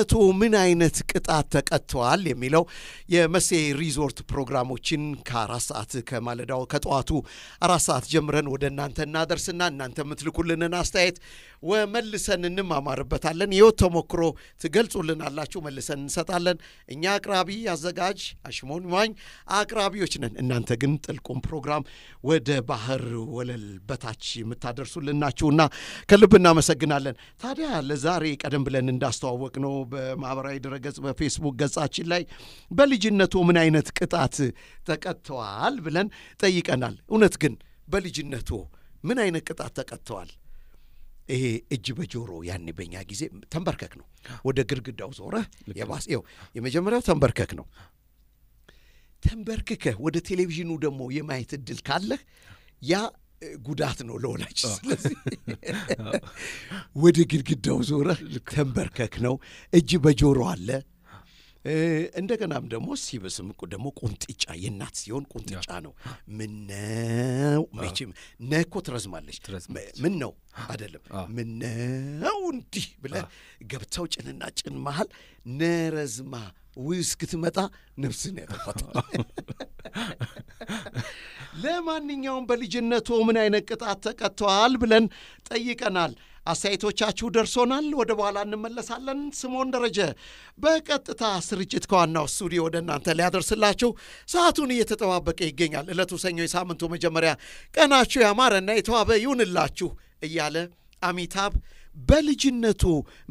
በእውነቱ ምን አይነት ቅጣት ተቀጥተዋል የሚለው የመሴ ሪዞርት ፕሮግራሞችን ከአራት ሰዓት ከማለዳው ከጠዋቱ አራት ሰዓት ጀምረን ወደ እናንተ እናደርስና እናንተ የምትልኩልንን አስተያየት ወመልሰን እንማማርበታለን። የወት ተሞክሮ ትገልጹልናላችሁ፣ መልሰን እንሰጣለን። እኛ አቅራቢ አዘጋጅ አሽሞን ማኝ አቅራቢዎች ነን። እናንተ ግን ጥልቁን ፕሮግራም ወደ ባህር ወለል በታች የምታደርሱልናችሁና ከልብ እናመሰግናለን። ታዲያ ለዛሬ ቀደም ብለን እንዳስተዋወቅ ነው በማህበራዊ ድረገጽ በፌስቡክ ገጻችን ላይ በልጅነቱ ምን አይነት ቅጣት ተቀጥተዋል ብለን ጠይቀናል። እውነት ግን በልጅነቱ ምን አይነት ቅጣት ተቀጥተዋል? ይሄ እጅ በጆሮ ያኔ በኛ ጊዜ ተንበርከክ ነው። ወደ ግድግዳው ዞረህ የመጀመሪያው ተንበርከክ ነው። ተንበርክከህ ወደ ቴሌቪዥኑ ደግሞ የማየት እድል ካለህ ያ ጉዳት ነው ለወላጅ። ስለዚህ ወደ ግድግዳው ዞረ ተንበርከክ ነው። እጅ በጆሮ አለ። እንደገናም ደግሞ ሲበስም ደግሞ ቁንጥጫ የእናት ሲሆን ቁንጥጫ ነው። ምነው መቼም ነኮ ትረዝማለች። ምን ነው አይደለም ምነው እንዲህ ብለህ ገብተው ጭንና ጭን መሀል ነረዝማ ውስክትመጣ እስክትመጣ ነፍስን ያጠፋት ለማንኛውም በልጅነቱ ምን አይነት ቅጣት ተቀጥተዋል ብለን ጠይቀናል። አስተያየቶቻችሁ ደርሶናል። ወደ በኋላ እንመለሳለን። ስሞን ደረጀ በቀጥታ ስርጭት ከዋናው ስቱዲዮ ወደ እናንተ ሊያደርስላችሁ ሰዓቱን እየተጠባበቀ ይገኛል። ዕለቱ ሰኞ የሳምንቱ መጀመሪያ ቀናችሁ ያማረና የተዋበ ይሁንላችሁ እያለ አሚታብ በልጅነቱ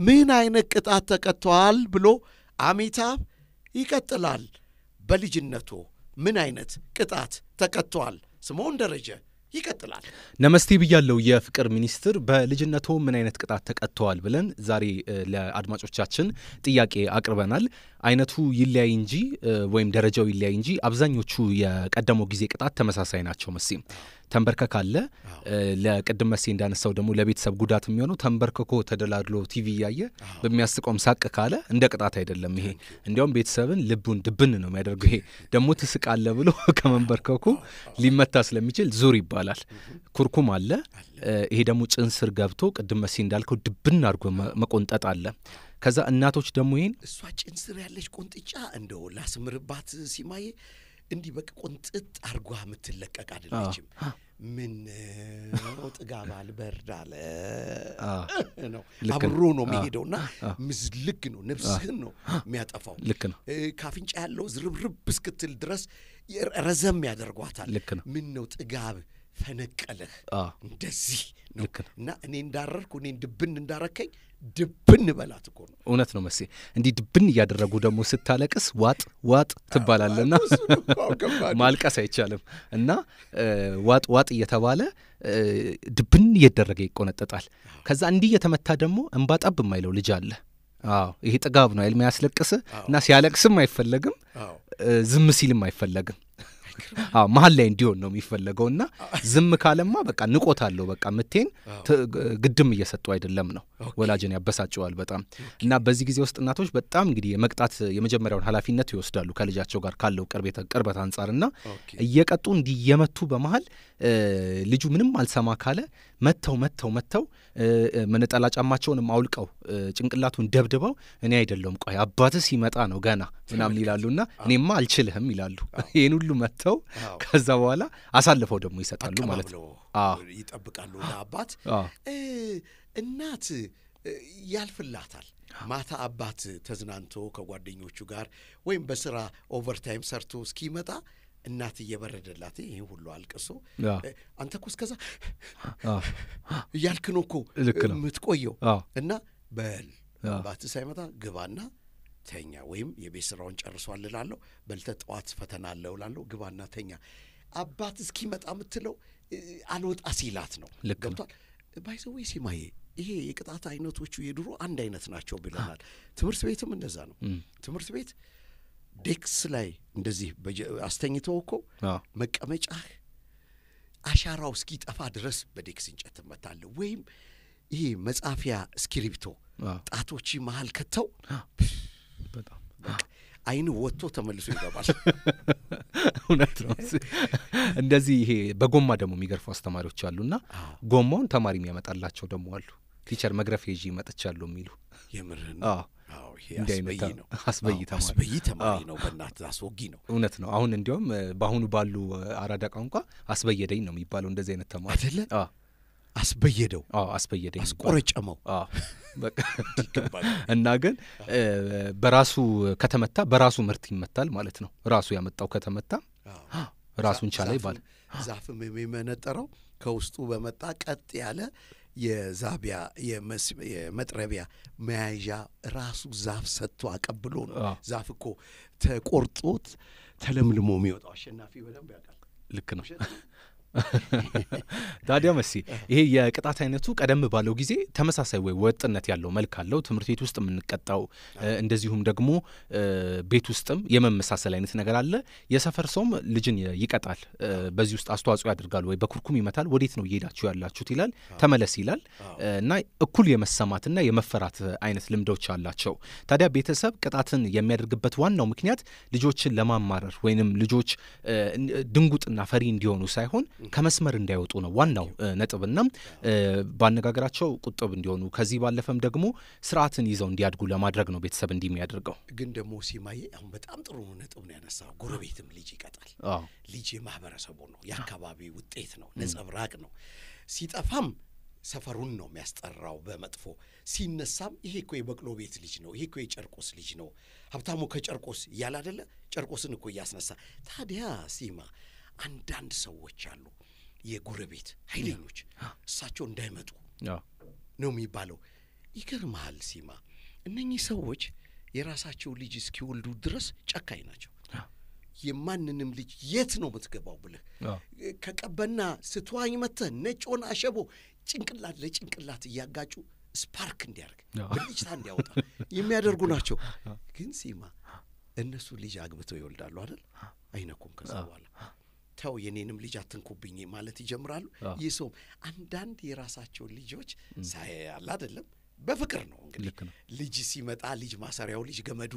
ምን አይነት ቅጣት ተቀጥተዋል ብሎ አሚታብ ይቀጥላል። በልጅነቱ ምን አይነት ቅጣት ተቀጥቷል። ስምዖን ደረጀ ይቀጥላል። ነመስቴ ብያለው። የፍቅር ሚኒስትር በልጅነቶ ምን አይነት ቅጣት ተቀጥተዋል ብለን ዛሬ ለአድማጮቻችን ጥያቄ አቅርበናል። አይነቱ ይለያይ እንጂ ወይም ደረጃው ይለያይ እንጂ አብዛኞቹ የቀደመው ጊዜ ቅጣት ተመሳሳይ ናቸው። መሲ ተንበርከክ አለ። ለቅድም መሴ እንዳነሳው ደግሞ ለቤተሰብ ጉዳት የሚሆነው ተንበርክኮ ተደላድሎ ቲቪ እያየ በሚያስቀውም ሳቅ ካለ እንደ ቅጣት አይደለም ይሄ። እንዲያውም ቤተሰብን ልቡን ድብን ነው የሚያደርገው። ይሄ ደግሞ ትስቃለ ብሎ ከመንበርከኩ ሊመታ ስለሚችል ዙር ይባላል። ኩርኩም አለ። ይሄ ደግሞ ጭንስር ገብቶ ቅድም መሴ እንዳልከው ድብን አድርጎ መቆንጠጥ አለ። ከዛ እናቶች ደግሞ ይሄን እሷ ጭንስር ያለች ቆንጥጫ እንደው ላስምርባት ሲማዬ እንዲህ በቅ ቆንጥጥ አርጓ የምትለቀቅ አይደለችም። ምን ጥጋባል በርድ አለ ነው አብሮ ነው የሚሄደው ምዝልግ ነው ነብስህን ነው የሚያጠፋው። ልክ ነው። ካፍንጫ ያለው ዝርብርብ እስክትል ድረስ ረዘም ያደርጓታል። ልክ ነው። ምን ነው ጥጋብ ፈነቀለህ እንደዚህ ነው እና እኔ እንዳረርኩ እኔ ድብን እንዳረከኝ ድብን በላት እኮ ነው። እውነት ነው መሴ። እንዲህ ድብን እያደረጉ ደግሞ ስታለቅስ ዋጥ ዋጥ ትባላለና ማልቀስ አይቻልም እና ዋጥ ዋጥ እየተባለ ድብን እየደረገ ይቆነጠጣል። ከዛ እንዲህ እየተመታ ደግሞ እንባጣብ የማይለው ልጅ አለ። አዎ ይሄ ጥጋብ ነው። የሚያስለቅስ እና ሲያለቅስም አይፈለግም፣ ዝም ሲልም አይፈለግም። መሀል ላይ እንዲሆን ነው የሚፈለገው እና ዝም ካለማ በቃ ንቆት አለው በቃ ምቴን ግድም እየሰጡ አይደለም ነው ወላጅን ያበሳጨዋል በጣም እና በዚህ ጊዜ ውስጥ እናቶች በጣም እንግዲህ የመቅጣት የመጀመሪያውን ኃላፊነት ይወስዳሉ ከልጃቸው ጋር ካለው ቅርበት አንጻር እና እየቀጡ እንዲየመቱ በመሀል ልጁ ምንም አልሰማ ካለ መጥተው መጥተው መጥተው መነጠላ ጫማቸውንም አውልቀው ጭንቅላቱን ደብድበው እኔ አይደለም ቆይ አባት ሲመጣ ነው ገና ምናምን ይላሉና እኔማ አልችልህም ይላሉ። ይህን ሁሉ መጥተው ከዛ በኋላ አሳልፈው ደግሞ ይሰጣሉ ማለት ነው። ይጠብቃሉ አባት እናት ያልፍላታል። ማታ አባት ተዝናንቶ ከጓደኞቹ ጋር ወይም በስራ ኦቨርታይም ሰርቶ እስኪመጣ እናት እየበረደላት ይህ ሁሉ አልቅሶ አንተ እኮ እስከዛ እያልክ ነው እኮ የምትቆየው እና በል ባት ሳይመጣ ግባና ተኛ፣ ወይም የቤት ስራውን ጨርሷል እላለሁ። በልተ ጠዋት ፈተና አለው እላለሁ። ግባና ተኛ። አባት እስኪመጣ የምትለው አልወጣ ሲላት ነው። ገብቷል። ባይዘዌ ሲማዬ ይሄ የቅጣት አይነቶቹ የድሮ አንድ አይነት ናቸው ብለናል። ትምህርት ቤትም እንደዛ ነው። ትምህርት ቤት ዴክስ ላይ እንደዚህ አስተኝተው እኮ መቀመጫህ አሻራው እስኪጠፋ ድረስ በዴክስ እንጨት ትመታለህ። ወይም ይሄ መጻፊያ እስክሪብቶ ጣቶች መሀል ከተው አይን ወጥቶ ተመልሶ ይገባል። እውነት ነው። እንደዚህ ይሄ በጎማ ደግሞ የሚገርፉ አስተማሪዎች አሉና ጎማውን ተማሪ የሚያመጣላቸው ደግሞ አሉ። ቲቸር መግረፍ ይዤ መጥቻለሁ የሚሉ የምርህ ይሄ አስበይ ነው። አስበይ ተማሪ ነው። በእናት አስወጊ ነው። እውነት ነው። አሁን እንዲሁም በአሁኑ ባሉ አራዳ ቋንቋ አስበየደኝ ነው የሚባለው። እንደዚህ አይነት ተማሪ አይደለ? አስበየደው፣ አስበየደኝ፣ አስቆረጨመው እና ግን በራሱ ከተመታ በራሱ ምርት ይመታል ማለት ነው። ራሱ ያመጣው ከተመታ ራሱን ቻለ ይባል። ዛፍም የሚመነጠረው ከውስጡ በመጣ ቀጥ ያለ የዛቢያ የመጥረቢያ መያዣ ራሱ ዛፍ ሰጥቶ አቀብሎ ነው። ዛፍ እኮ ተቆርጦት ተለምልሞ የሚወጣው አሸናፊ በደንብ ያውቃል። ልክ ነው። ታዲያ መሲ ይሄ የቅጣት አይነቱ ቀደም ባለው ጊዜ ተመሳሳይ ወይ ወጥነት ያለው መልክ አለው። ትምህርት ቤት ውስጥ የምንቀጣው እንደዚሁም ደግሞ ቤት ውስጥም የመመሳሰል አይነት ነገር አለ። የሰፈር ሰውም ልጅን ይቀጣል። በዚህ ውስጥ አስተዋጽኦ ያደርጋል ወይ በኩርኩም ይመታል፣ ወዴት ነው እየሄዳችሁ ያላችሁት ይላል፣ ተመለስ ይላል እና እኩል የመሰማትና የመፈራት አይነት ልምዶች አላቸው። ታዲያ ቤተሰብ ቅጣትን የሚያደርግበት ዋናው ምክንያት ልጆችን ለማማረር ወይንም ልጆች ድንጉጥና ፈሪ እንዲሆኑ ሳይሆን ከመስመር እንዳይወጡ ነው ዋናው ነጥብና በአነጋገራቸው ቁጥብ እንዲሆኑ ከዚህ ባለፈም ደግሞ ስርዓትን ይዘው እንዲያድጉ ለማድረግ ነው ቤተሰብ እንዲህ የሚያደርገው። ግን ደግሞ ሲማዬ አሁን በጣም ጥሩ ነጥብ ነው ያነሳው። ጎረቤትም ልጅ ይቀጣል። ልጅ የማህበረሰቡ ነው፣ የአካባቢ ውጤት ነው፣ ነጸብራቅ ነው። ሲጠፋም ሰፈሩን ነው የሚያስጠራው በመጥፎ ሲነሳም፣ ይሄ እኮ የበቅሎ ቤት ልጅ ነው፣ ይሄ እኮ የጨርቆስ ልጅ ነው፣ ሀብታሙ ከጨርቆስ እያለ አደለ ጨርቆስን እኮ እያስነሳ ታዲያ ሲማ አንዳንድ ሰዎች አሉ የጎረቤት ኃይለኞች እሳቸው እንዳይመጡ ነው የሚባለው። ይገርመሃል ሲማ፣ እነኚህ ሰዎች የራሳቸው ልጅ እስኪወልዱ ድረስ ጨካኝ ናቸው። የማንንም ልጅ የት ነው የምትገባው ብለህ ከቀበና ስትዋኝ መተህ ነጮን አሸቦ ጭንቅላት ለጭንቅላት እያጋጩ ስፓርክ እንዲያደርግ ብልጭታ እንዲያወጣ የሚያደርጉ ናቸው። ግን ሲማ እነሱ ልጅ አግብተው ይወልዳሉ አይደል? አይነኩም ከዛ በኋላ ተው የኔንም ልጅ አትንኩብኝ ማለት ይጀምራሉ። ይህ ሰውም አንዳንድ የራሳቸውን ልጆች ሳይ ሳያል አደለም በፍቅር ነው እንግዲህ ልጅ ሲመጣ ልጅ ማሰሪያው ልጅ ገመዱ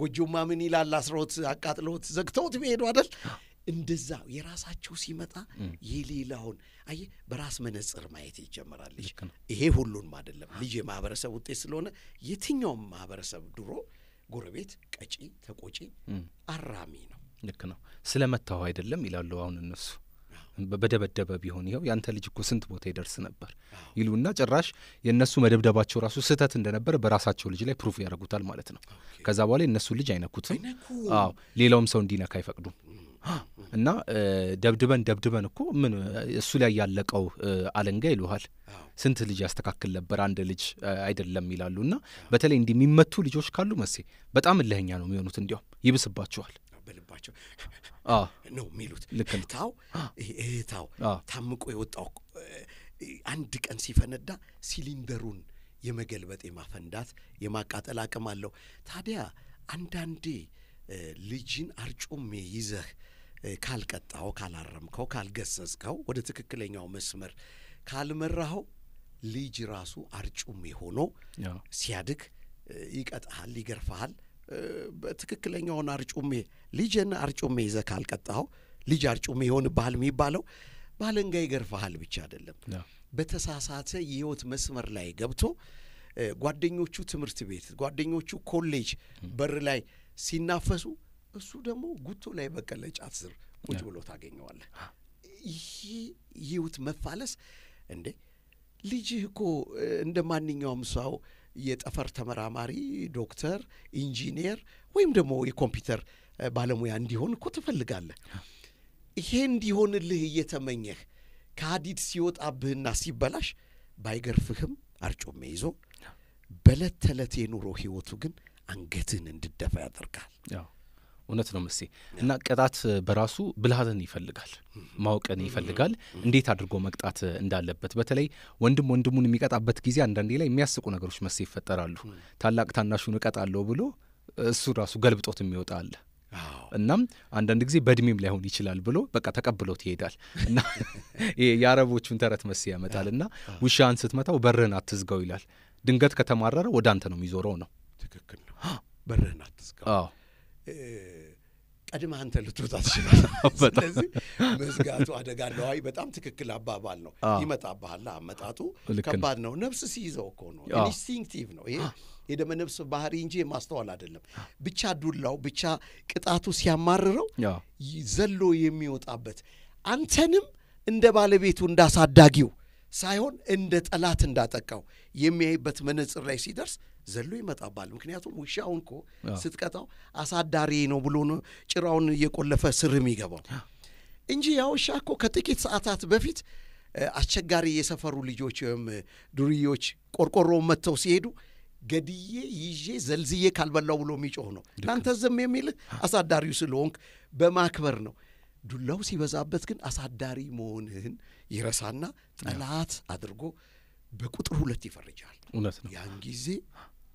ጎጆማ ምን ይላል አስረውት አቃጥለውት ዘግተውት ቢሄዱ አደል እንደዛ የራሳቸው ሲመጣ የሌላውን አየ በራስ መነጽር ማየት ይጀምራል ልጅ ይሄ ሁሉንም አደለም ልጅ የማህበረሰብ ውጤት ስለሆነ የትኛውም ማህበረሰብ ድሮ ጎረቤት ቀጪ ተቆጪ አራሚ ነው ልክ ነው። ስለ መታሁ አይደለም ይላሉ አሁን እነሱ በደበደበ ቢሆን ይኸው ያንተ ልጅ እኮ ስንት ቦታ ይደርስ ነበር ይሉና ጭራሽ የእነሱ መደብደባቸው ራሱ ስህተት እንደነበረ በራሳቸው ልጅ ላይ ፕሩፍ ያደርጉታል ማለት ነው። ከዛ በኋላ የእነሱን ልጅ አይነኩትም። አዎ ሌላውም ሰው እንዲነካ አይፈቅዱም። እና ደብድበን ደብድበን እኮ ምን እሱ ላይ ያለቀው አለንጋ ይሉሃል። ስንት ልጅ ያስተካክል ነበር አንድ ልጅ አይደለም ይላሉ። እና በተለይ እንዲህ የሚመቱ ልጆች ካሉ መሴ በጣም እልህኛ ነው የሚሆኑት። እንዲያውም ይብስባቸዋል በልባቸው ነው የሚሉት። እህታው እህታው ታምቆ የወጣው አንድ ቀን ሲፈነዳ ሲሊንደሩን የመገልበጥ የማፈንዳት የማቃጠል አቅም አለው። ታዲያ አንዳንዴ ልጅን አርጩሜ ይዘህ ካልቀጣው፣ ካላረምከው፣ ካልገሰጽከው፣ ወደ ትክክለኛው መስመር ካልመራኸው ልጅ ራሱ አርጩሜ ሆኖ ሲያድግ ይቀጣሃል፣ ይገርፈሃል። በትክክለኛውን አርጩሜ ልጅን አርጩሜ ይዘህ ካልቀጣኸው ልጅ አርጩሜ ይሆንብሃል የሚባለው ባለንጋ ይገርፈሃል ብቻ አይደለም። በተሳሳተ የህይወት መስመር ላይ ገብቶ ጓደኞቹ ትምህርት ቤት፣ ጓደኞቹ ኮሌጅ በር ላይ ሲናፈሱ እሱ ደግሞ ጉቶ ላይ በቀለ ጫት ስር ቁጭ ብሎ ታገኘዋለ ይህ የህይወት መፋለስ እንዴ! ልጅህ እኮ እንደ ማንኛውም ሰው የጠፈር ተመራማሪ፣ ዶክተር፣ ኢንጂኒየር ወይም ደግሞ የኮምፒውተር ባለሙያ እንዲሆን እኮ ትፈልጋለህ። ይሄ እንዲሆንልህ እየተመኘህ ከሀዲድ ሲወጣብህና ሲበላሽ ባይገርፍህም አርጩሜ ይዞ በዕለት ተዕለት የኑሮ ህይወቱ ግን አንገትህን እንድደፋ ያደርጋል። እውነት ነው ምሴ። እና ቅጣት በራሱ ብልሃትን ይፈልጋል፣ ማወቅን ይፈልጋል፣ እንዴት አድርጎ መቅጣት እንዳለበት። በተለይ ወንድም ወንድሙን የሚቀጣበት ጊዜ አንዳንዴ ላይ የሚያስቁ ነገሮች መሴ ይፈጠራሉ። ታላቅ ታናሹን እቀጣለሁ ብሎ እሱ ራሱ ገልብጦት የሚወጣ አለ። እናም አንዳንድ ጊዜ በእድሜም ላይሆን ይችላል ብሎ በቃ ተቀብሎት ይሄዳል እና የአረቦቹን ተረት መሴ ያመጣል እና ውሻን ስትመታው በርህን አትዝጋው ይላል። ድንገት ከተማረረ ወደ አንተ ነው የሚዞረው ነው። ትክክል ነው። በርህን አትዝጋው ቀድመ አንተ ልትወጣ ትችላለህ። ስለዚህ መዝጋቱ አደጋ አለ። በጣም ትክክል አባባል ነው። ይመጣብሃል። አመጣጡ ከባድ ነው። ነፍስ ሲይዘው እኮ ነው። ኢንስቲንክቲቭ ነው ይሄ የደመ ነፍስ ባህሪ እንጂ የማስተዋል አይደለም። ብቻ ዱላው ብቻ ቅጣቱ ሲያማርረው ዘሎ የሚወጣበት አንተንም እንደ ባለቤቱ እንዳሳዳጊው ሳይሆን እንደ ጠላት እንዳጠቃው የሚያይበት መነጽር ላይ ሲደርስ ዘሎ ይመጣባል። ምክንያቱም ውሻውን እኮ ስትቀጣው አሳዳሪ ነው ብሎ ጭራውን እየቆለፈ ስር የሚገባው እንጂ ያ ውሻ እኮ ከጥቂት ሰዓታት በፊት አስቸጋሪ የሰፈሩ ልጆች ወይም ዱርዮች ቆርቆሮ መጥተው ሲሄዱ ገድዬ ይዤ ዘልዝዬ ካልበላው ብሎ የሚጮህ ነው። እናንተ ዝም የሚልህ አሳዳሪው ስለሆንክ በማክበር ነው። ዱላው ሲበዛበት ግን አሳዳሪ መሆንህን ይረሳና ጠላት አድርጎ በቁጥር ሁለት ይፈርጃል። ያን ጊዜ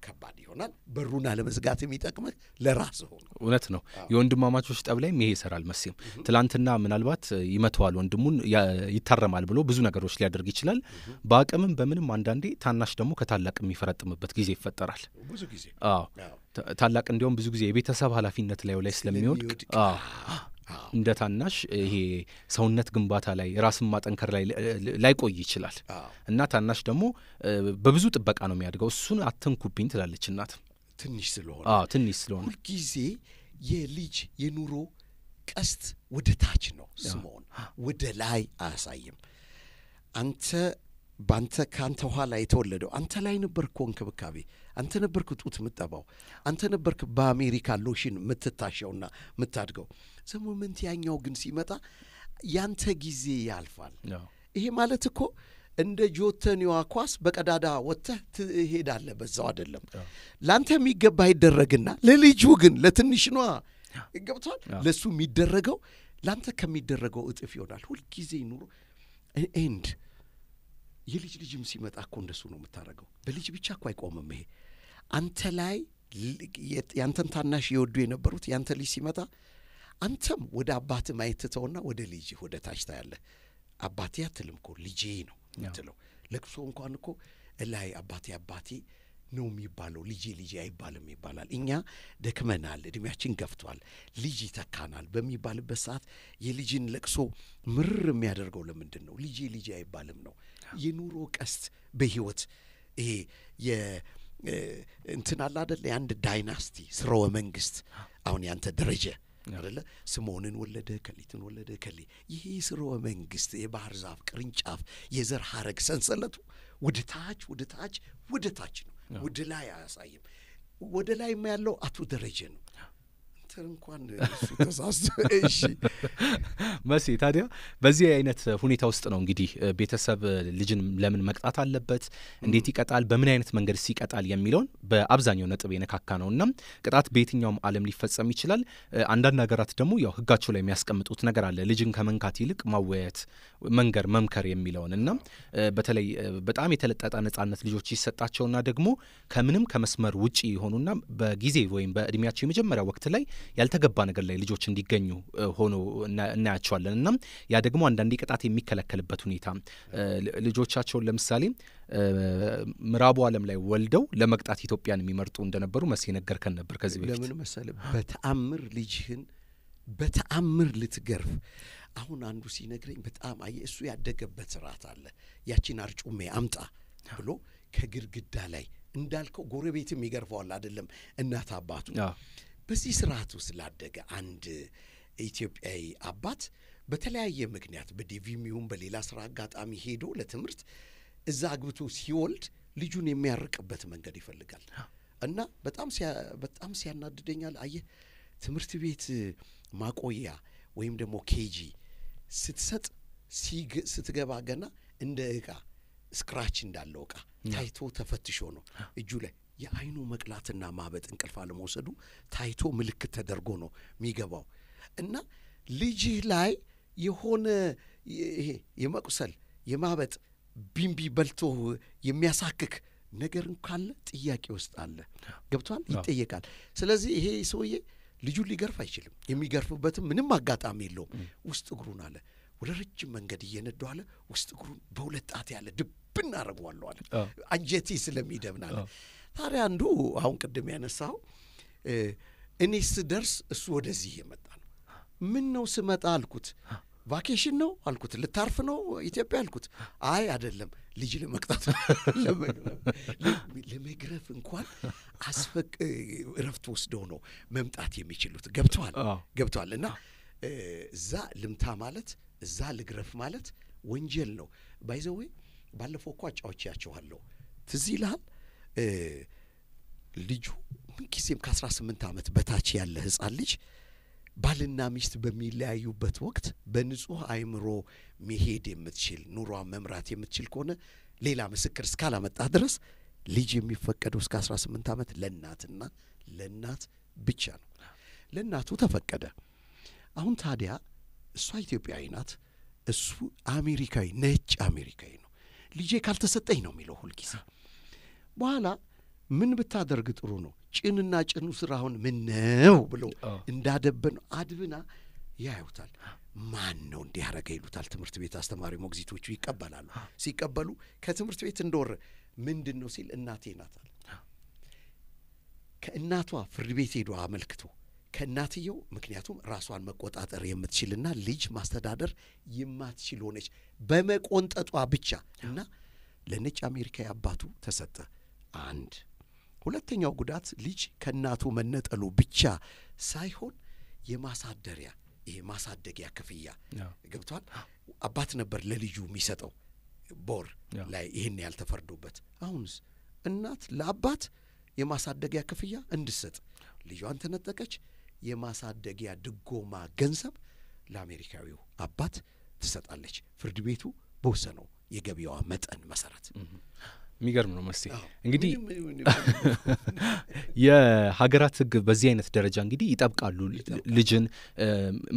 ከባድ ይሆናል። በሩን አለመዝጋት የሚጠቅምህ ለራስ ሆነ። እውነት ነው። የወንድማማቾች ጠብ ላይም ይሄ ይሰራል። መቼም ትላንትና ምናልባት ይመተዋል፣ ወንድሙን ይታረማል ብሎ ብዙ ነገሮች ሊያደርግ ይችላል። በአቅምም በምንም አንዳንዴ ታናሽ ደግሞ ከታላቅ የሚፈረጥምበት ጊዜ ይፈጠራል። ብዙ ጊዜ ታላቅ እንዲያውም ብዙ ጊዜ የቤተሰብ ኃላፊነት ላዩ ላይ ስለሚወድቅ እንደ ታናሽ ይሄ ሰውነት ግንባታ ላይ ራስን ማጠንከር ላይ ላይቆይ ይችላል እና ታናሽ ደግሞ በብዙ ጥበቃ ነው የሚያድገው። እሱን አተንኩብኝ ትላለች እናት ትንሽ ስለሆነ ትንሽ ስለሆነ ሁልጊዜ የልጅ የኑሮ ቀስት ወደ ታች ነው። ስምዖን ወደ ላይ አያሳይም። አንተ ባንተ ከአንተ ኋላ የተወለደው አንተ ላይ ነበር እኮ እንክብካቤ፣ አንተ ነበርክ ጡት የምጠባው፣ አንተ ነበርክ በአሜሪካ ሎሽን የምትታሸውና የምታድገው። ዘመምንት ያኛው ግን ሲመጣ ያንተ ጊዜ ያልፋል። ይሄ ማለት እኮ እንደ ጆተኒዋ ኳስ በቀዳዳ ወጥተህ ትሄዳለህ። በዛው አይደለም ለአንተ የሚገባ ይደረግና ለልጁ ግን ለትንሽኗ ገብቷል። ለእሱ የሚደረገው ለአንተ ከሚደረገው እጥፍ ይሆናል። ሁልጊዜ ኑሮ ኤንድ የልጅ ልጅም ሲመጣ እኮ እንደሱ ነው የምታደርገው። በልጅ ብቻ እኮ አይቆምም ይሄ አንተ ላይ ያንተን ታናሽ የወዱ የነበሩት ያንተ ልጅ ሲመጣ አንተም ወደ አባት ማየት ትተውና ወደ ልጅ ወደ ታች ታያለህ። አባቴ አትልም እኮ ልጄ ነው የምትለው። ለቅሶ እንኳን እኮ እላይ አባቴ አባቴ ነው የሚባለው። ልጄ ልጄ አይባልም ይባላል። እኛ ደክመናል፣ እድሜያችን ገፍቷል፣ ልጅ ይተካናል በሚባልበት ሰዓት የልጅን ለቅሶ ምርር የሚያደርገው ለምንድን ነው? ልጄ ልጄ አይባልም ነው። የኑሮ ቀስት በህይወት ይሄ እንትን አለ አደለ? የአንድ ዳይናስቲ ስርወ መንግስት አሁን ያንተ ደረጀ አደለ? ስምዖንን ወለደ፣ ከሊትን ወለደ፣ ከሌ ይሄ ስርወ መንግስት የባህር ዛፍ ቅርንጫፍ የዘር ሀረግ ሰንሰለቱ ወደ ታች ወደ ታች ወደ ታች ነው። ወደ ላይ አያሳይም። ወደ ላይም ያለው አቶ ደረጀ ነው። ዶክተር እንኳን ተሳስቶ። እሺ መሲ፣ ታዲያ በዚህ አይነት ሁኔታ ውስጥ ነው እንግዲህ ቤተሰብ ልጅን ለምን መቅጣት አለበት፣ እንዴት ይቀጣል፣ በምን አይነት መንገድ ሲቀጣል የሚለውን በአብዛኛው ነጥብ የነካካ ነው እና ቅጣት በየትኛውም አለም ሊፈጸም ይችላል። አንዳንድ ሀገራት ደግሞ ያው ህጋቸው ላይ የሚያስቀምጡት ነገር አለ ልጅን ከመንካት ይልቅ ማወያየት፣ መንገር፣ መምከር የሚለውን እና በተለይ በጣም የተለጠጠ ነጻነት ልጆች ይሰጣቸውና ደግሞ ከምንም ከመስመር ውጪ የሆኑና በጊዜ ወይም በእድሜያቸው የመጀመሪያ ወቅት ላይ ያልተገባ ነገር ላይ ልጆች እንዲገኙ ሆኖ እናያቸዋለን። እና ያ ደግሞ አንዳንዴ ቅጣት የሚከለከልበት ሁኔታ ልጆቻቸውን ለምሳሌ ምዕራቡ ዓለም ላይ ወልደው ለመቅጣት ኢትዮጵያን የሚመርጡ እንደነበሩ መሴ ነገርከን ነበር ከዚህ በፊት። ለምን መሰለህ? በተአምር ልጅህን በተአምር ልትገርፍ አሁን አንዱ ሲነግረኝ በጣም አየ እሱ ያደገበት ስርዓት አለ። ያቺን አርጩሜ አምጣ ብሎ ከግድግዳ ላይ እንዳልከው ጎረቤትም ይገርፈዋል አይደለም እናት አባቱ በዚህ ስርዓት ውስጥ ላደገ አንድ ኢትዮጵያዊ አባት በተለያየ ምክንያት በዲቪም ይሁን በሌላ ስራ አጋጣሚ ሄዶ ለትምህርት እዛ አግብቶ ሲወልድ ልጁን የሚያርቅበት መንገድ ይፈልጋል እና በጣም በጣም ሲያናድደኛል። አየህ ትምህርት ቤት ማቆያ ወይም ደግሞ ኬጂ ስትሰጥ ስትገባ ገና እንደ እቃ ስክራች እንዳለው እቃ ታይቶ ተፈትሾ ነው እጁ ላይ የአይኑ መቅላትና ማበጥ እንቅልፍ አለመውሰዱ ታይቶ ምልክት ተደርጎ ነው የሚገባው እና ልጅህ ላይ የሆነ ይሄ የመቁሰል የማበጥ ቢንቢ በልቶ የሚያሳክክ ነገር ካለ ጥያቄ ውስጥ አለ። ገብቷል? ይጠየቃል። ስለዚህ ይሄ ሰውዬ ልጁን ሊገርፍ አይችልም። የሚገርፍበትም ምንም አጋጣሚ የለውም። ውስጥ እግሩን አለ ወደ ረጅም መንገድ እየነዱ አለ ውስጥ እግሩን በሁለት ጣት ያለ ድብ አረገዋለሁ አለ አንጀቴ ስለሚደብን አለ። ታዲያ አንዱ አሁን ቅድም ያነሳው እኔ ስደርስ እሱ ወደዚህ የመጣ ነው። ምን ነው ስመጣ አልኩት። ቫኬሽን ነው አልኩት። ልታርፍ ነው ኢትዮጵያ አልኩት። አይ አይደለም፣ ልጅ ለመቅጣት ለመግረፍ እንኳን አስፈቅ እረፍት ወስደው ነው መምጣት የሚችሉት። ገብተዋል ገብተዋል። እና እዛ ልምታ ማለት እዛ ልግረፍ ማለት ወንጀል ነው። ባይዘዌ ባለፈው እኮ አጫዎቻችኋለሁ ትዝ ይልሃል። ልጁ ምንጊዜም ከአስራ ስምንት ዓመት በታች ያለ ህጻን ልጅ ባልና ሚስት በሚለያዩበት ወቅት በንጹህ አእምሮ መሄድ የምትችል ኑሯን መምራት የምትችል ከሆነ ሌላ ምስክር እስካላመጣ ድረስ ልጅ የሚፈቀደው እስከ አስራ ስምንት ዓመት ለእናትና ለእናት ብቻ ነው። ለእናቱ ተፈቀደ። አሁን ታዲያ እሷ ኢትዮጵያዊ ናት፣ እሱ አሜሪካዊ ነጭ አሜሪካዊ ነው። ልጄ ካልተሰጠኝ ነው የሚለው ሁልጊዜ። በኋላ ምን ብታደርግ ጥሩ ነው ጭንና ጭኑ ስራ አሁን ምን ነው ብለው እንዳደበነው አድብና ያዩታል። ማን ነው እንዲህ ያረገ ይሉታል። ትምህርት ቤት አስተማሪ ሞግዚቶቹ ይቀበላሉ። ሲቀበሉ ከትምህርት ቤት እንደወረ ምንድን ነው ሲል እናቴ ናታል ከእናቷ ፍርድ ቤት ሄዶ አመልክቶ ከእናትየው ምክንያቱም ራሷን መቆጣጠር የምትችልና ልጅ ማስተዳደር የማትችል ሆነች በመቆንጠጧ ብቻ እና ለነጭ አሜሪካዊ አባቱ ተሰጠ። አንድ ሁለተኛው ጉዳት ልጅ ከእናቱ መነጠሉ ብቻ ሳይሆን የማሳደሪያ ይሄ ማሳደጊያ ክፍያ ገብቷል። አባት ነበር ለልጁ የሚሰጠው ቦር ላይ ይህን ያልተፈርዶበት። አሁንስ እናት ለአባት የማሳደጊያ ክፍያ እንድሰጥ ልጇን ተነጠቀች። የማሳደጊያ ድጎማ ገንዘብ ለአሜሪካዊው አባት ትሰጣለች። ፍርድ ቤቱ በወሰነው የገቢዋ መጠን መሰረት የሚገርም ነው መስ እንግዲህ የሀገራት ህግ በዚህ አይነት ደረጃ እንግዲህ ይጠብቃሉ። ልጅን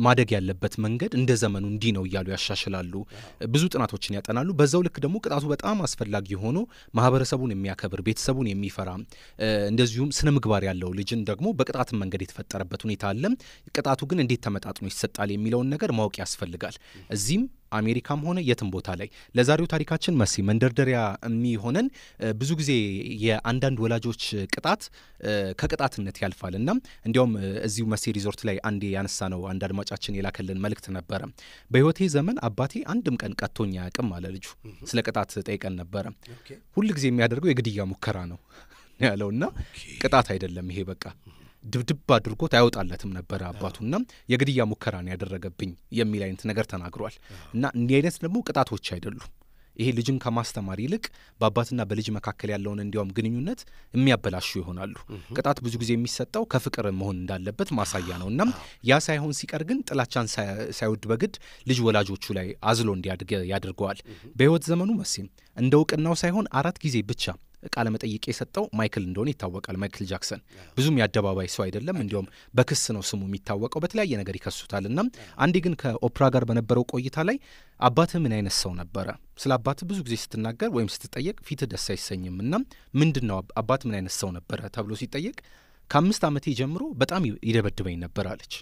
ማደግ ያለበት መንገድ እንደ ዘመኑ እንዲህ ነው እያሉ ያሻሽላሉ። ብዙ ጥናቶችን ያጠናሉ። በዛው ልክ ደግሞ ቅጣቱ በጣም አስፈላጊ ሆኖ ማህበረሰቡን የሚያከብር ቤተሰቡን የሚፈራ እንደዚሁም ስነ ምግባር ያለው ልጅን ደግሞ በቅጣት መንገድ የተፈጠረበት ሁኔታ አለ። ቅጣቱ ግን እንዴት ተመጣጥኖ ይሰጣል የሚለውን ነገር ማወቅ ያስፈልጋል። እዚህም አሜሪካም ሆነ የትም ቦታ ላይ ለዛሬው ታሪካችን መሲ መንደርደሪያ የሚሆነን ብዙ ጊዜ የአንዳንድ ወላጆች ቅጣት ከቅጣትነት ያልፋል እና እንዲያውም እዚሁ መሲ ሪዞርት ላይ አንዴ ያነሳ ነው አንድ አድማጫችን የላከልን መልእክት ነበረ። በህይወቴ ዘመን አባቴ አንድም ቀን ቀጥቶኝ አያውቅም አለ ልጁ። ስለ ቅጣት ጠይቀን ነበረ። ሁል ጊዜ የሚያደርገው የግድያ ሙከራ ነው ያለው እና ቅጣት አይደለም ይሄ በቃ ድብድብ አድርጎት አይወጣለትም ነበረ አባቱና የግድያ ሙከራን ያደረገብኝ የሚል አይነት ነገር ተናግሯል። እና እንዲህ አይነት ደግሞ ቅጣቶች አይደሉም። ይሄ ልጅን ከማስተማር ይልቅ በአባትና በልጅ መካከል ያለውን እንዲያውም ግንኙነት የሚያበላሹ ይሆናሉ። ቅጣት ብዙ ጊዜ የሚሰጠው ከፍቅር መሆን እንዳለበት ማሳያ ነው እና ያ ሳይሆን ሲቀር ግን ጥላቻን ሳይወድ በግድ ልጅ ወላጆቹ ላይ አዝሎ እንዲያድግ ያደርገዋል። በህይወት ዘመኑ መሴም እንደ እውቅናው ሳይሆን አራት ጊዜ ብቻ ቃለ መጠይቅ የሰጠው ማይክል እንደሆነ ይታወቃል። ማይክል ጃክሰን ብዙም የአደባባይ ሰው አይደለም። እንዲሁም በክስ ነው ስሙ የሚታወቀው፣ በተለያየ ነገር ይከሱታል። እና አንዴ ግን ከኦፕራ ጋር በነበረው ቆይታ ላይ አባትህ ምን አይነት ሰው ነበረ? ስለ አባትህ ብዙ ጊዜ ስትናገር ወይም ስትጠየቅ ፊትህ ደስ አይሰኝም እና ምንድን ነው አባት ምን አይነት ሰው ነበረ ተብሎ ሲጠየቅ ከአምስት ዓመቴ ጀምሮ በጣም ይደበድበኝ ነበር አለች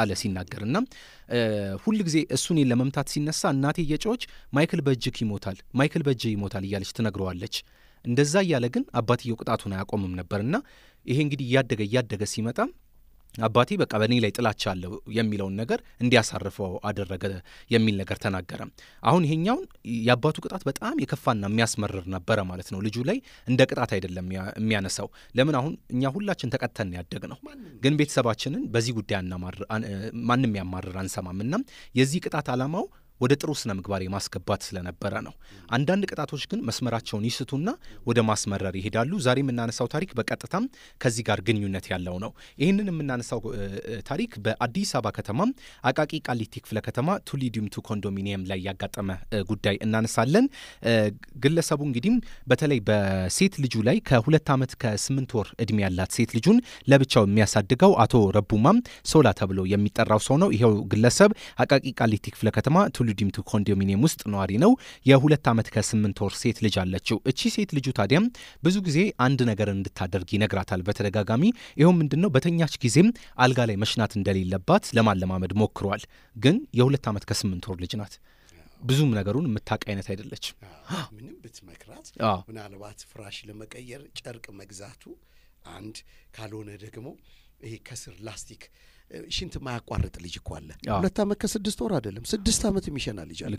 አለ ሲናገር እና ሁል ጊዜ እሱ እኔን ለመምታት ሲነሳ እናቴ እየጮኸች ማይክል በእጅህ ይሞታል፣ ማይክል በእጅህ ይሞታል እያለች ትነግረዋለች እንደዛ እያለ ግን አባትየው ቅጣቱን አያቆምም ነበርና ይሄ እንግዲህ እያደገ እያደገ ሲመጣ አባቴ በቃ በእኔ ላይ ጥላቻ አለው የሚለውን ነገር እንዲያሳርፈው አደረገ የሚል ነገር ተናገረ። አሁን ይሄኛውን የአባቱ ቅጣት በጣም የከፋና የሚያስመርር ነበረ ማለት ነው። ልጁ ላይ እንደ ቅጣት አይደለም የሚያነሳው። ለምን አሁን እኛ ሁላችን ተቀጥተን ያደግ ነው፣ ግን ቤተሰባችንን በዚህ ጉዳይ ማንም ያማርር አንሰማም። እና የዚህ ቅጣት አላማው ወደ ጥሩ ስነ ምግባር የማስገባት ስለነበረ ነው። አንዳንድ ቅጣቶች ግን መስመራቸውን ይስቱና ወደ ማስመረር ይሄዳሉ። ዛሬ የምናነሳው ታሪክ በቀጥታም ከዚህ ጋር ግንኙነት ያለው ነው። ይህንን የምናነሳው ታሪክ በአዲስ አበባ ከተማ አቃቂ ቃሊቲ ክፍለ ከተማ ቱ ኮንዶሚኒየም ላይ ያጋጠመ ጉዳይ እናነሳለን። ግለሰቡ እንግዲህም በተለይ በሴት ልጁ ላይ ከሁለት ዓመት ከስምንት ወር እድሜ ያላት ሴት ልጁን ለብቻው የሚያሳድገው አቶ ረቡማም ሶላ ተብሎ የሚጠራው ሰው ነው። ይኸው ግለሰብ አቃቂ ቃሊቲ ክፍለ ከተማ ቱሊ ዲምቱ ኮንዶሚኒየም ውስጥ ነዋሪ ነው። የሁለት ዓመት ከስምንት ወር ሴት ልጅ አለችው። እቺ ሴት ልጁ ታዲያም ብዙ ጊዜ አንድ ነገር እንድታደርግ ይነግራታል በተደጋጋሚ። ይኸው ምንድን ነው በተኛች ጊዜም አልጋ ላይ መሽናት እንደሌለባት ለማለማመድ ሞክሯል። ግን የሁለት ዓመት ከስምንት ወር ልጅ ናት። ብዙም ነገሩን የምታውቅ አይነት አይደለችም። ምንም ብትመክራት ምናልባት ፍራሽ ለመቀየር ጨርቅ መግዛቱ አንድ ካልሆነ ደግሞ ይሄ ከስር ላስቲክ ሽንት ማያቋርጥ ልጅ እኮ አለ። ሁለት ዓመት ከስድስት ወር አይደለም ስድስት ዓመት የሚሸና ልጅ አለ።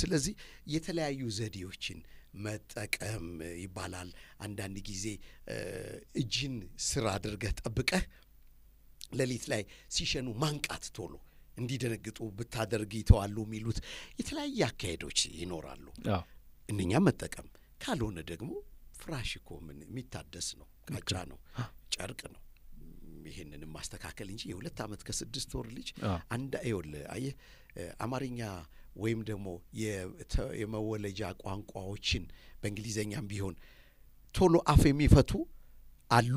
ስለዚህ የተለያዩ ዘዴዎችን መጠቀም ይባላል። አንዳንድ ጊዜ እጅን ስር አድርገህ ጠብቀህ ሌሊት ላይ ሲሸኑ ማንቃት ቶሎ እንዲደነግጡ ብታደርግ ይተዋሉ የሚሉት የተለያየ አካሄዶች ይኖራሉ። እነኛ መጠቀም ካልሆነ ደግሞ ፍራሽ እኮ ምን የሚታደስ ነው፣ ቃጫ ነው፣ ጨርቅ ነው። ይሄንን ማስተካከል እንጂ የሁለት ዓመት ከስድስት ወር ልጅ አንድ አይወል አየ አማርኛ ወይም ደግሞ የመወለጃ ቋንቋዎችን በእንግሊዘኛም ቢሆን ቶሎ አፍ የሚፈቱ አሉ።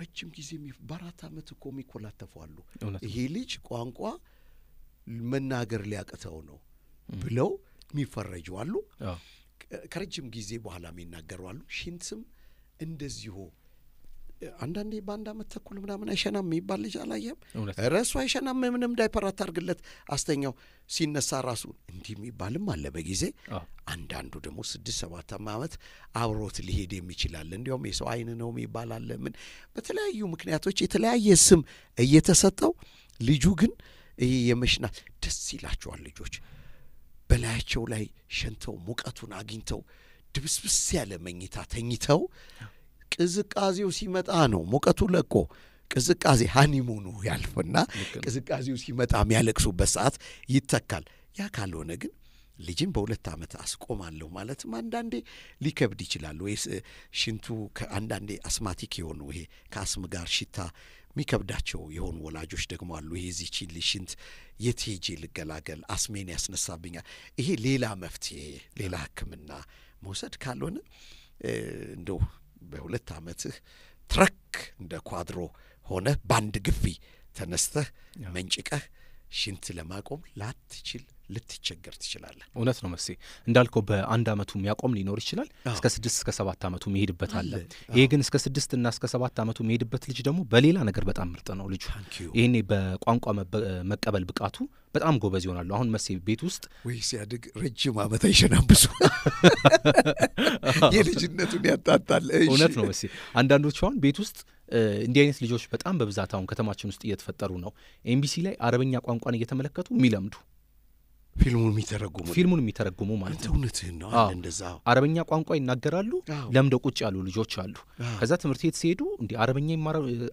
ረጅም ጊዜ በአራት ዓመት እኮ የሚኮላተፉ አሉ። ይሄ ልጅ ቋንቋ መናገር ሊያቅተው ነው ብለው የሚፈረጁ አሉ። ከረጅም ጊዜ በኋላ የሚናገሩ አሉ። ሽንትም እንደዚሁ አንዳንዴ በአንድ አመት ተኩል ምናምን አይሸናም የሚባል ልጅ አላየም። ረሱ አይሸናም፣ ምንም ዳይፐር አታርግለት፣ አስተኛው። ሲነሳ ራሱ እንዲህ የሚባልም አለ በጊዜ አንዳንዱ ደግሞ ስድስት ሰባት አመት አብሮት ሊሄድ የሚችላል። እንዲያውም የሰው አይን ነው የሚባል አለ። ምን በተለያዩ ምክንያቶች የተለያየ ስም እየተሰጠው ልጁ ግን ይህ የመሽናት ደስ ይላቸዋል ልጆች በላያቸው ላይ ሸንተው ሙቀቱን አግኝተው ድብስብስ ያለ መኝታ ተኝተው ቅዝቃዜው ሲመጣ ነው ሙቀቱ ለቆ ቅዝቃዜ ሃኒሙኑ ያልፍና ቅዝቃዜው ሲመጣ የሚያለቅሱበት ሰዓት ይተካል። ያ ካልሆነ ግን ልጅን በሁለት ዓመት አስቆማለሁ ማለትም አንዳንዴ ሊከብድ ይችላል። ወይ ሽንቱ አንዳንዴ አስማቲክ የሆኑ ይሄ ከአስም ጋር ሽታ የሚከብዳቸው የሆኑ ወላጆች ደግሞ አሉ። ይሄ ዚች ሽንት የት ሄጄ ልገላገል አስሜን ያስነሳብኛል። ይሄ ሌላ መፍትሄ ሌላ ሕክምና መውሰድ ካልሆነ እንደው በሁለት ዓመትህ ትረክ እንደ ኳድሮ ሆነ በአንድ ግፊ ተነስተህ መንጭቀህ ሽንት ለማቆም ላትችል ልትቸገር ትችላለህ። እውነት ነው መሴ እንዳልከው በአንድ አመቱ የሚያቆም ሊኖር ይችላል። እስከ ስድስት እስከ ሰባት አመቱ መሄድበት አለ። ይሄ ግን እስከ ስድስት እና እስከ ሰባት አመቱ መሄድበት ልጅ ደግሞ በሌላ ነገር በጣም ምርጥ ነው ልጁ። ይህኔ በቋንቋ መቀበል ብቃቱ በጣም ጎበዝ ይሆናሉ። አሁን መሴ ቤት ውስጥ ወይ ሲያድግ ረጅም አመት አይሸናም ብዙ የልጅነቱን ያጣጣል። እውነት ነው መሴ አንዳንዶች አሁን ቤት ውስጥ እንዲህ አይነት ልጆች በጣም በብዛት አሁን ከተማችን ውስጥ እየተፈጠሩ ነው። ኤምቢሲ ላይ አረበኛ ቋንቋን እየተመለከቱ የሚለምዱ ፊልሙን የሚተረጉሙ ፊልሙን የሚተረጉሙ ማለት ነው። እውነትህን ነው። እንደዛ አረበኛ ቋንቋ ይናገራሉ። ለምደው ቁጭ ያሉ ልጆች አሉ። ከዛ ትምህርት ቤት ሲሄዱ እንዲ አረበኛ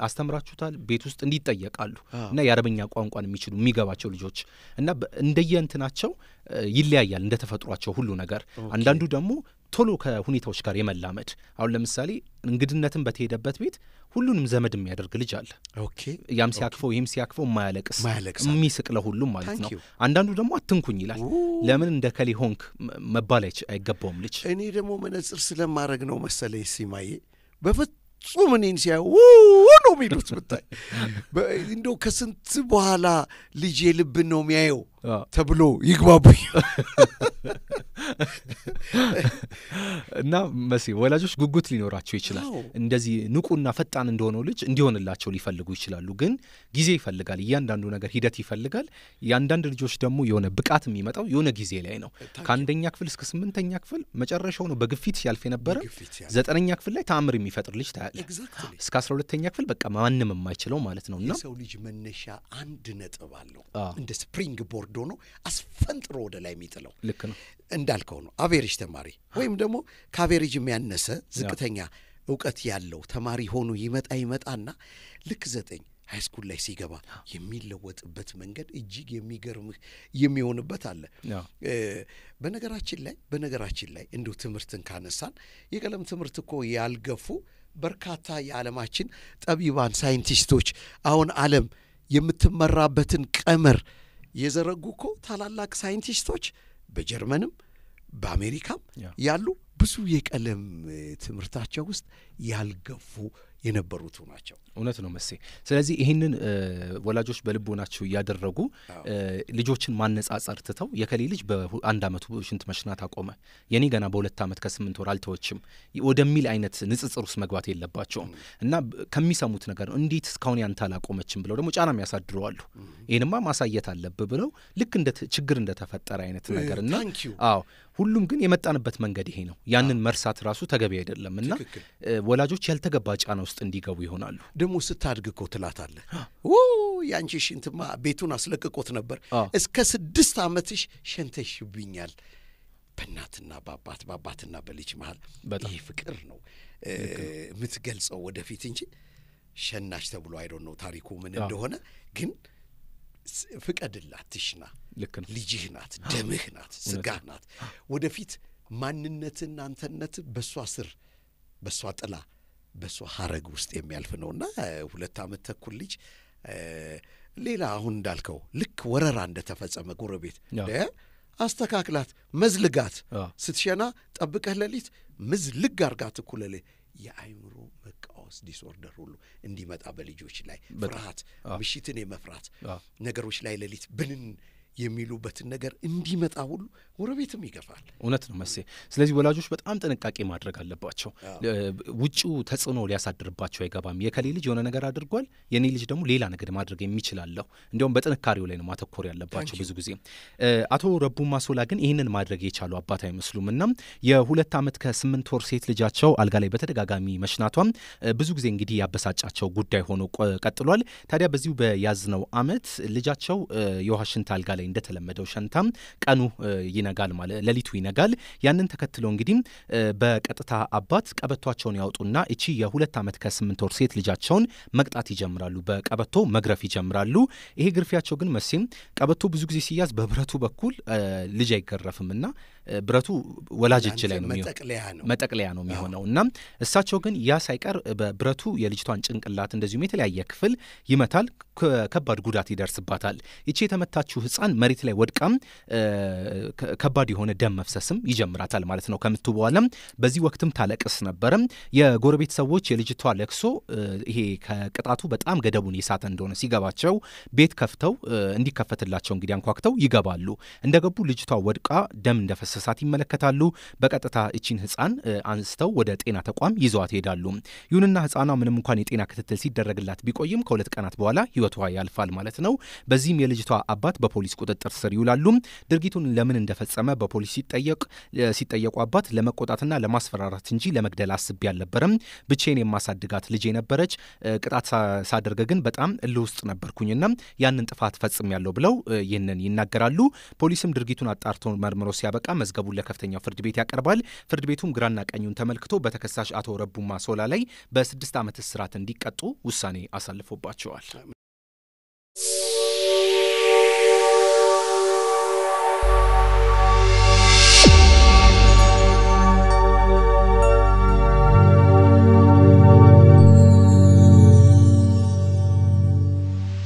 አስተምራችሁታል ቤት ውስጥ እንዲጠየቃሉ እና የአረበኛ ቋንቋን የሚችሉ የሚገባቸው ልጆች እና እንደየእንትናቸው ይለያያል፣ እንደ ተፈጥሯቸው ሁሉ ነገር። አንዳንዱ ደግሞ ቶሎ ከሁኔታዎች ጋር የመላመድ አሁን ለምሳሌ እንግድነትን በተሄደበት ቤት ሁሉንም ዘመድ የሚያደርግ ልጅ አለ። ያም ሲያክፈው ይህም ሲያክፈው የማያለቅስ የሚስቅ ለሁሉም ማለት ነው። አንዳንዱ ደግሞ አትንኩኝ ይላል። ለምን እንደ ከሌ ሆንክ መባል አይገባውም ልጅ። እኔ ደግሞ መነጽር ስለማድረግ ነው መሰለኝ ሲማዬ በፍጹም እኔን ሲያ ነው የሚሉት ብታይ እንደ ከስንት በኋላ ልጅ የልብን ነው የሚያየው ተብሎ ይግባቡኝ። እና መሲ ወላጆች ጉጉት ሊኖራቸው ይችላል። እንደዚህ ንቁና ፈጣን እንደሆነው ልጅ እንዲሆንላቸው ሊፈልጉ ይችላሉ። ግን ጊዜ ይፈልጋል። እያንዳንዱ ነገር ሂደት ይፈልጋል። የአንዳንድ ልጆች ደግሞ የሆነ ብቃት የሚመጣው የሆነ ጊዜ ላይ ነው። ከአንደኛ ክፍል እስከ ስምንተኛ ክፍል መጨረሻው ነው በግፊት ሲያልፍ የነበረ። ዘጠነኛ ክፍል ላይ ተአምር የሚፈጥር ልጅ ታያለ። እስከ አስራ ሁለተኛ ክፍል በቃ ማንም የማይችለው ማለት ነው እና የሰው ልጅ መነሻ አንድ ነጥብ አለው እንደ ስፕሪንግ ቦርድ ሆኖ አስፈንጥሮ ወደ ላይ የሚጥለው ልክ ነው። እንዳልከው ነው አቬሬጅ ተማሪ ወይም ደግሞ ከአቬሬጅ የሚያነሰ ዝቅተኛ እውቀት ያለው ተማሪ ሆኖ ይመጣ ይመጣና ልክ ዘጠኝ ሃይስኩል ላይ ሲገባ የሚለወጥበት መንገድ እጅግ የሚገርምህ የሚሆንበት አለ። በነገራችን ላይ በነገራችን ላይ እንዲሁ ትምህርትን ካነሳን የቀለም ትምህርት እኮ ያልገፉ በርካታ የዓለማችን ጠቢባን ሳይንቲስቶች አሁን ዓለም የምትመራበትን ቀመር የዘረጉ እኮ ታላላቅ ሳይንቲስቶች በጀርመንም በአሜሪካም ያሉ ብዙ የቀለም ትምህርታቸው ውስጥ ያልገፉ የነበሩት ናቸው። እውነት ነው መሴ። ስለዚህ ይህንን ወላጆች በልቦናቸው እያደረጉ ልጆችን ማነጻጸር ትተው የከሌ ልጅ በአንድ አመቱ ሽንት መሽናት አቆመ፣ የኔ ገና በሁለት አመት ከስምንት ወር አልተወችም ወደሚል አይነት ንጽጽር ውስጥ መግባት የለባቸውም እና ከሚሰሙት ነገር እንዴት እስካሁን ያንተ አላቆመችም ብለው ደግሞ ጫናም ያሳድረዋሉ። ይህንማ ማሳየት አለብ ብለው ልክ እንደ ችግር እንደተፈጠረ አይነት ነገር እና አዎ ሁሉም ግን የመጣንበት መንገድ ይሄ ነው። ያንን መርሳት ራሱ ተገቢ አይደለም እና ወላጆች ያልተገባ ጫና ውስጥ እንዲገቡ ይሆናሉ። ደግሞ ስታድግ እኮ ትላታለህ ያንቺ ሽንትማ ቤቱን አስለቅቆት ነበር። እስከ ስድስት ዓመትሽ ሸንተሽብኛል። በእናትና በአባት በአባትና በልጅ መሀል ይህ ፍቅር ነው የምትገልጸው ወደፊት እንጂ ሸናሽ ተብሎ አይዶ ነው ታሪኩ ምን እንደሆነ ግን ፍቀድላት። ትሽና ልጅህ ናት፣ ደምህ ናት፣ ስጋህ ናት። ወደፊት ማንነትን አንተነት በእሷ ስር በእሷ ጥላ በእሱ ሀረግ ውስጥ የሚያልፍ ነውና ሁለት ዓመት ተኩል ልጅ ሌላ አሁን እንዳልከው ልክ ወረራ እንደተፈጸመ ጎረቤት አስተካክላት መዝልጋት ስትሸና ጠብቀህ ሌሊት ምዝልግ አርጋት እኩለል የአይምሮ መቃወስ ዲስኦርደር ሁሉ እንዲመጣ በልጆች ላይ ፍርሃት፣ ምሽትን የመፍራት ነገሮች ላይ ሌሊት ብንን የሚሉበትን ነገር እንዲመጣ ሁሉ ጎረቤትም ይገፋል። እውነት ነው መሴ። ስለዚህ ወላጆች በጣም ጥንቃቄ ማድረግ አለባቸው። ውጭው ተጽዕኖ ሊያሳድርባቸው አይገባም። የከሌ ልጅ የሆነ ነገር አድርጓል፣ የኔ ልጅ ደግሞ ሌላ ነገር ማድረግ የሚችላለሁ። እንዲሁም በጥንካሬው ላይ ነው ማተኮር ያለባቸው ብዙ ጊዜ። አቶ ረቡ ማሶላ ግን ይህንን ማድረግ የቻሉ አባት አይመስሉም እና የሁለት ዓመት ከስምንት ወር ሴት ልጃቸው አልጋ ላይ በተደጋጋሚ መሽናቷም ብዙ ጊዜ እንግዲህ ያበሳጫቸው ጉዳይ ሆኖ ቀጥሏል። ታዲያ በዚሁ በያዝነው ዓመት ልጃቸው የዋሽንት አልጋ ላይ ላይ እንደተለመደው ሸንታም ቀኑ ይነጋል ማለት ሌሊቱ ይነጋል። ያንን ተከትሎ እንግዲህ በቀጥታ አባት ቀበቷቸውን ያወጡና እቺ የሁለት ዓመት ከስምንት ወር ሴት ልጃቸውን መቅጣት ይጀምራሉ። በቀበቶ መግረፍ ይጀምራሉ። ይሄ ግርፊያቸው ግን መሲም ቀበቶ ብዙ ጊዜ ሲያዝ በብረቱ በኩል ልጅ አይገረፍምና ብረቱ ወላጆች ላይ ነው መጠቅለያ ነው የሚሆነው እና እሳቸው ግን ያ ሳይቀር በብረቱ የልጅቷን ጭንቅላት እንደዚሁም የተለያየ ክፍል ይመታል። ከባድ ጉዳት ይደርስባታል። ይቺ የተመታችው ሕፃን መሬት ላይ ወድቃም ከባድ የሆነ ደም መፍሰስም ይጀምራታል ማለት ነው። ከምቱ በኋላ። በዚህ ወቅትም ታለቅስ ነበረ። የጎረቤት ሰዎች የልጅቷ ለቅሶ ይሄ ከቅጣቱ በጣም ገደቡን የሳተ እንደሆነ ሲገባቸው ቤት ከፍተው እንዲከፈትላቸው እንግዲህ አንኳክተው ይገባሉ። እንደገቡ ልጅቷ ወድቃ ደም እንደፈሰ እንስሳት ይመለከታሉ። በቀጥታ እቺን ህፃን አንስተው ወደ ጤና ተቋም ይዘዋት ይሄዳሉ። ይሁንና ህፃኗ ምንም እንኳን የጤና ክትትል ሲደረግላት ቢቆይም ከሁለት ቀናት በኋላ ህይወቷ ያልፋል ማለት ነው። በዚህም የልጅቷ አባት በፖሊስ ቁጥጥር ስር ይውላሉ። ድርጊቱን ለምን እንደፈጸመ በፖሊስ ሲጠየቁ አባት ለመቆጣትና ለማስፈራራት እንጂ ለመግደል አስቤ አልነበረም፣ ብቼን የማሳድጋት ልጅ የነበረች ቅጣት ሳደርግ ግን በጣም እልህ ውስጥ ነበርኩኝና ያንን ጥፋት ፈጽሜያለሁ ብለው ይህንን ይናገራሉ። ፖሊስም ድርጊቱን አጣርቶ መርምሮ ሲያበቃ መዝገቡን ለከፍተኛው ፍርድ ቤት ያቀርባል። ፍርድ ቤቱም ግራና ቀኙን ተመልክቶ በተከሳሽ አቶ ረቡማ ሶላ ላይ በስድስት ዓመት እስራት እንዲቀጡ ውሳኔ አሳልፎባቸዋል።